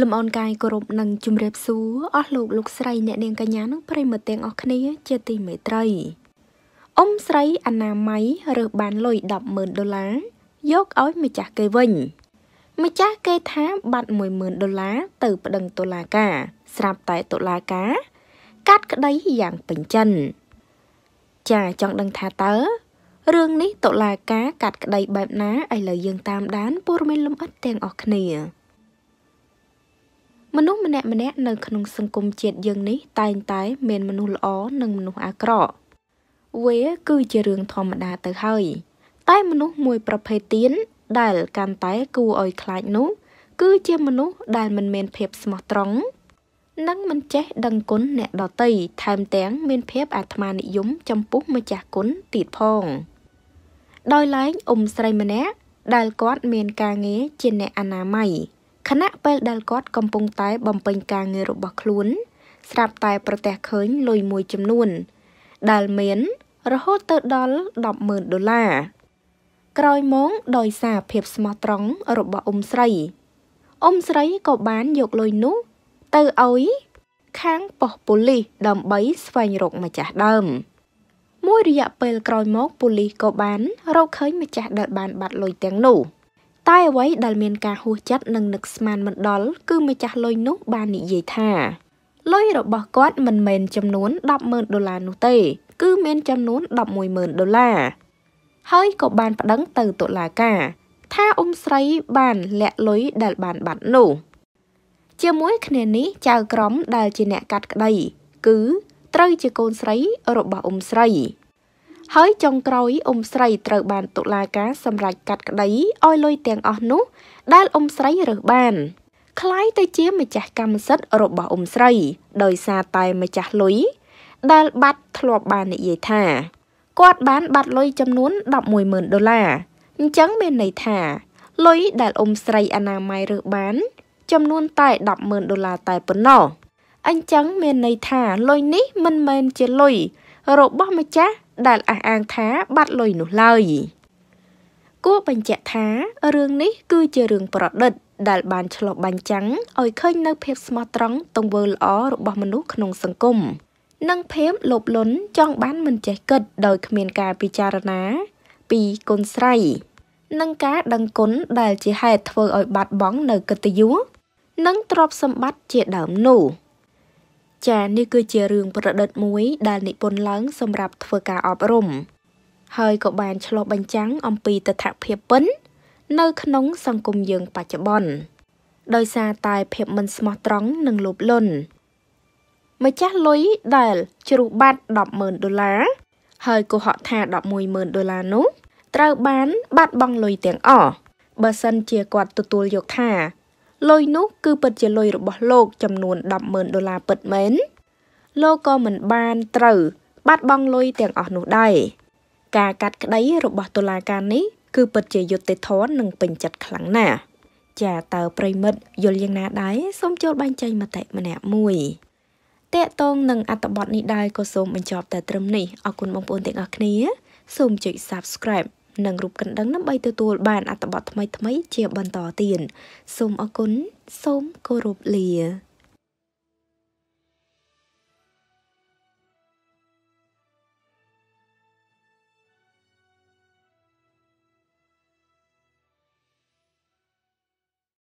លំអនកាយគោរពនិងជម្រាបសួរអស់លោកលោកស្រីអ្នកនាងកញ្ញានិងប្រិមត្តទាំងអស់គ្នាជាទីមេត្រីអ៊ំស្រីអនាម័យរើសបានលុយ100000ដុល្លារយកឲ្យម្ចាស់គេវិញ ម្ចាស់គេថាបាត់10000ដុល្លារទៅប្តឹងតុលាការ ស្រាប់តែតុលាការ កាត់ក្តីយ៉ាងពេញចិន ចាចង់ដឹងថាតើរឿងនេះតុលាការកាត់ក្តីបែបណាឥឡូវយើងតាមដានព័ត៌មានលម្អិតទាំងអស់គ្នាមនុស្សម្នាក់ម្នាក់នៅក្នុងសង្គមជាតិយើងនេះតែងតែមានមនុស្សល្អនិងមនុស្សអាក្រក់វាគឺជារឿងធម្មតាទៅហើយតែមនុស្សមួយប្រភេទទៀតដែលកាន់តែគួរឲ្យខ្លាចនោះ គឺជាមនុស្សដែលមិនមានភាពស្មោះត្រង់និងមិនចេះដឹងគុណអ្នកដទៃថែមទាំងមានភាពអាត្មានិយមចំពោះម្ចាស់គុណទៀតផង ដោយឡែកអ៊ំស្រីម្នាក់ដែលគាត់មានការងារជាអ្នកអនាម័យខណៈពេលដែលគាត់កំពុងតែបំពេញការងាររបស់ខ្លួនស្រាប់តែប្រទះឃើញលុយមួយចំនួន ដែលមានរហូតទៅដល់100000ដុល្លារក្រោយមកដោយសារភាពស្មោះត្រង់របស់អ៊ុំស្រីអ៊ុំស្រីក៏បានយកលុយនោះ ទៅឲ្យខាងប៉ុស្តិ៍ប៉ូលីសដើម្បីស្វែងរកម្ចាស់ដើមមួយរយៈពេលក្រោយមកប៉ូលីសក៏បានរកឃើញម្ចាស់ដែលបានបាត់លុយទាំងនោះតែអ្វីដែលមានការហួសចិត្តនិងនឹកស្មានមិនដល់គឺម្ចាស់លុយនោះ បាននិយាយថាលុយរបស់គាត់មិនមែនចំនួន100000ដុល្លារនោះទេគឺមានចំនួន110,000ដុល្លារហើយក៏បាន ប្តឹងទៅតុលាការ ថាអ៊ុំស្រីបានលាក់លុយដែលបានបាត់នោះ ជាមួយគ្នានេះចៅក្រមដែលជាអ្នកកាត់ក្តីគឺត្រូវជាកូនស្រីរបស់អ៊ុំស្រីហើយចុងក្រោយអ៊ុំស្រីត្រូវបានតុលាការសម្រេចកាត់ក្តីឲ្យលុយទាំងអស់នោះដែលអ៊ុំស្រីរើសបានคล้ายទៅជាម្ចាស់កម្មសិទ្ធិរបស់អ៊ុំស្រី ដោយសារតែម្ចាស់លុយដែលបាត់ធ្លាប់បាននិយាយថាគាត់បាន បាត់លុយចំនួន110,000ដុល្លារអញ្ចឹងមានន័យថាលុយដែលអ៊ុំស្រីអនាម័យរើសបាន ចំនួនតែ100,000ដុល្លារតែប៉ុណ្ណោះអញ្ចឹងមានន័យថាលុយនេះមិនមែនជាលុយរបស់ម្ចាស់ដែលអះអាងថាបាត់លុយនោះឡើយគួរបញ្ជាក់ថារឿងនេះ គឺជារឿងប្រឌិតដែលបានឆ្លុះបញ្ចាំងឲ្យឃើញនៅភាពស្មោះត្រង់ទង្វើល្អរបស់មនុស្សក្នុង សង្គមនិងភាពលោភលន់ចង់បានមិនចេះគិតដោយគ្មានការពិចារណា ពីគុណស្រ័យនិងការ ដឹងគុណដែល ជាហេតុធ្វើឲ្យបាត់បង់នៅកិត្តិយសនិងទ្រព្យសម្បត្តិជាដើមនោះ។ចានេះគឺជារឿងប្រឌិតមួយដែលនិពន្ធឡើងសម្រាប់ធ្វើការអប់រំហើយក៏បាន ឆ្លុះបញ្ចាំងអំពីតថភាពពិននៅ ក្នុង សង្គមយើងបច្ចុប្បន្នដោយសារតែភាពមិនស្មោះត្រង់និងលោភលន់ម្ចាស់លុយដែលជ្រុះបាត់100000ដុល្លារហើយកុហកថា110,000ដុល្លារនោះត្រូវបានបាត់បង់លុយទាំងអស់បើសិនជាគាត់ទទួលយកថាលុយនោះគឺពិតជាលុយរបស់លោកចំនួន100000ដុល្លារពិតមែនលោកក៏មិនបានត្រូវ បាត់បង់លុយទាំងអស់នោះដែរការកាត់ក្តីរបស់តុលាការនេះគឺពិតជាយុត្តិធម៌និងពេញចិត្តខ្លាំងណាស់ចាតើប្រិមិត្តយល់យ៉ាងណាដែរសូមចូលបែងចែកមតិម្នាក់មួយតេតងនឹងអត្តបទនេះដែរក៏សូមបញ្ចប់តែត្រឹមនេះអរគុណបងប្អូនទាំងអស់គ្នាសូមចុច Subscribe និងរូបកណ្ដឹងដើម្បីទទួលបានអត្ថបទថ្មីៗជាបន្តទៀតសូមអរគុណសូមគោរពលា